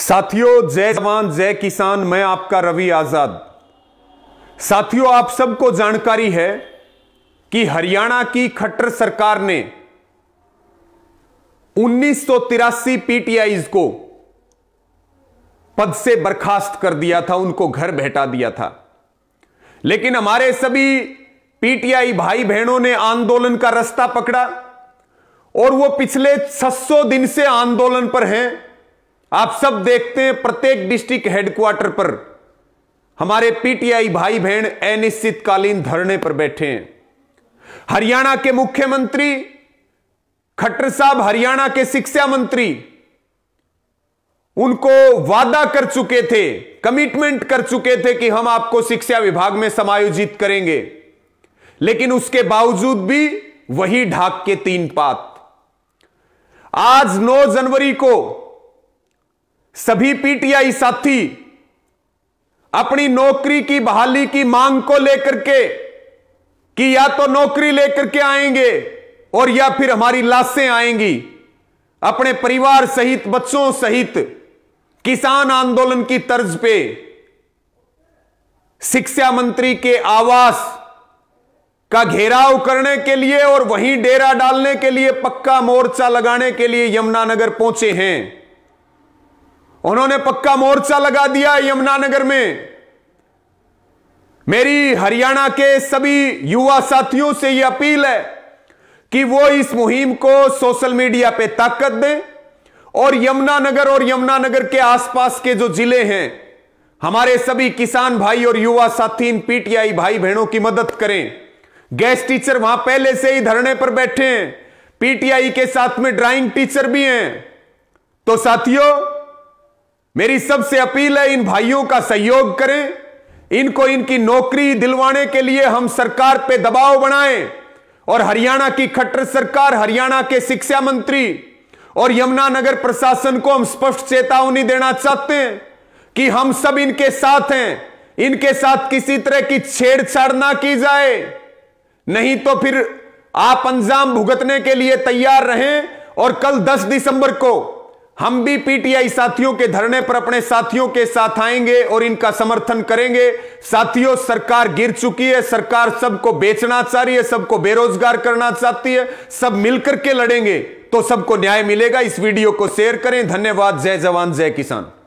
साथियों जय जवान जय किसान मैं आपका रवि आजाद साथियों आप सबको जानकारी है कि हरियाणा की खट्टर सरकार ने उन्नीस सौ तिरासी पीटीआई को पद से बर्खास्त कर दिया था उनको घर बैठा दिया था लेकिन हमारे सभी पीटीआई भाई बहनों ने आंदोलन का रास्ता पकड़ा और वो पिछले 600 दिन से आंदोलन पर हैं आप सब देखते हैं प्रत्येक डिस्ट्रिक्ट हेडक्वार्टर पर हमारे पीटीआई भाई बहन अनिश्चितकालीन धरने पर बैठे हैं हरियाणा के मुख्यमंत्री खट्टर साहब हरियाणा के शिक्षा मंत्री उनको वादा कर चुके थे कमिटमेंट कर चुके थे कि हम आपको शिक्षा विभाग में समायोजित करेंगे लेकिन उसके बावजूद भी वही ढाक के तीन पात आज 9 जनवरी को सभी पीटीआई साथी अपनी नौकरी की बहाली की मांग को लेकर के कि या तो नौकरी लेकर के आएंगे और या फिर हमारी लाशें आएंगी अपने परिवार सहित बच्चों सहित किसान आंदोलन की तर्ज पे शिक्षा मंत्री के आवास का घेराव करने के लिए और वहीं डेरा डालने के लिए पक्का मोर्चा लगाने के लिए यमुनानगर पहुंचे हैं उन्होंने पक्का मोर्चा लगा दिया यमुनानगर में मेरी हरियाणा के सभी युवा साथियों से यह अपील है कि वो इस मुहिम को सोशल मीडिया पे ताकत दें और यमुनानगर और यमुनानगर के आसपास के जो जिले हैं हमारे सभी किसान भाई और युवा साथी इन पीटीआई भाई बहनों की मदद करें गैस टीचर वहां पहले से ही धरने पर बैठे हैं पीटीआई के साथ में ड्राइंग टीचर भी हैं तो साथियों मेरी सबसे अपील है इन भाइयों का सहयोग करें इनको इनकी नौकरी दिलवाने के लिए हम सरकार पे दबाव बनाएं और हरियाणा की खट्टर सरकार हरियाणा के शिक्षा मंत्री और यमुनानगर प्रशासन को हम स्पष्ट चेतावनी देना चाहते हैं कि हम सब इनके साथ हैं इनके साथ किसी तरह की छेड़छाड़ ना की जाए नहीं तो फिर आप अंजाम भुगतने के लिए तैयार रहें और कल 10 दिसंबर को हम भी पीटीआई साथियों के धरने पर अपने साथियों के साथ आएंगे और इनका समर्थन करेंगे साथियों सरकार गिर चुकी है सरकार सबको बेचना चाह रही है सबको बेरोजगार करना चाहती है सब मिलकर के लड़ेंगे तो सबको न्याय मिलेगा इस वीडियो को शेयर करें धन्यवाद जय जवान जय किसान